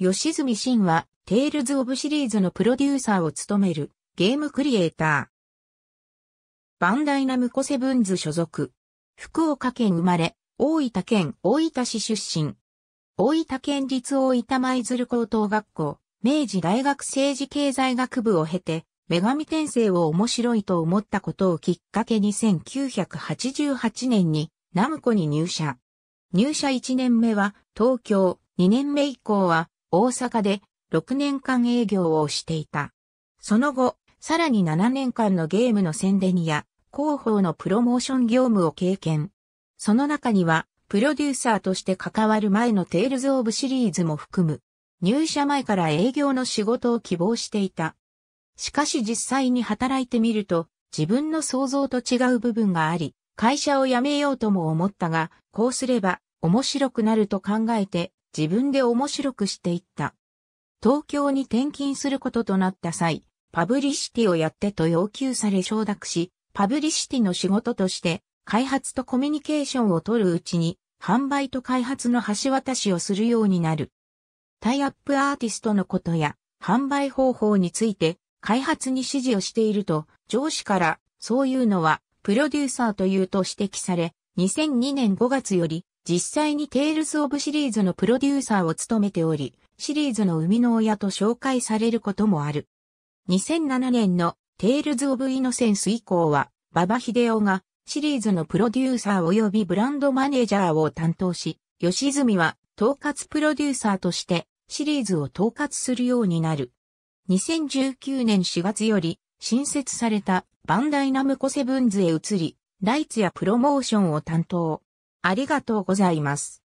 吉住真は、テイルズ・オブシリーズのプロデューサーを務める、ゲームクリエイター。バンダイナムコセブンズ所属。福岡県生まれ、大分県大分市出身。大分県立大分舞鶴高等学校、明治大学政治経済学部を経て、女神転生を面白いと思ったことをきっかけに1988年にナムコに入社。入社1年目は東京、2年目以降は大阪で6年間営業をしていた。その後、さらに7年間のゲームの宣伝や広報のプロモーション業務を経験。その中には、プロデューサーとして関わる前のテイルズ・オブシリーズも含む、入社前から営業の仕事を希望していた。しかし実際に働いてみると、自分の想像と違う部分があり、会社を辞めようとも思ったが、こうすれば面白くなると考えて自分で面白くしていった。東京に転勤することとなった際、パブリシティをやってと要求され承諾し、パブリシティの仕事として、開発とコミュニケーションを取るうちに、販売と開発の橋渡しをするようになる。タイアップアーティストのことや、販売方法について、開発に指示をしていると、上司から、そういうのは、プロデューサーというと指摘され、2002年5月より、実際にテイルズ・オブ・シリーズのプロデューサーを務めており、シリーズの生みの親と紹介されることもある。2007年のテイルズ・オブ・イノセンス以降は、馬場秀夫がシリーズのプロデューサー及びブランドマネージャーを担当し、吉住は統括プロデューサーとしてシリーズを統括するようになる。2019年4月より新設されたバンダイナムコセブンズへ移り、ライツやプロモーションを担当。ありがとうございます。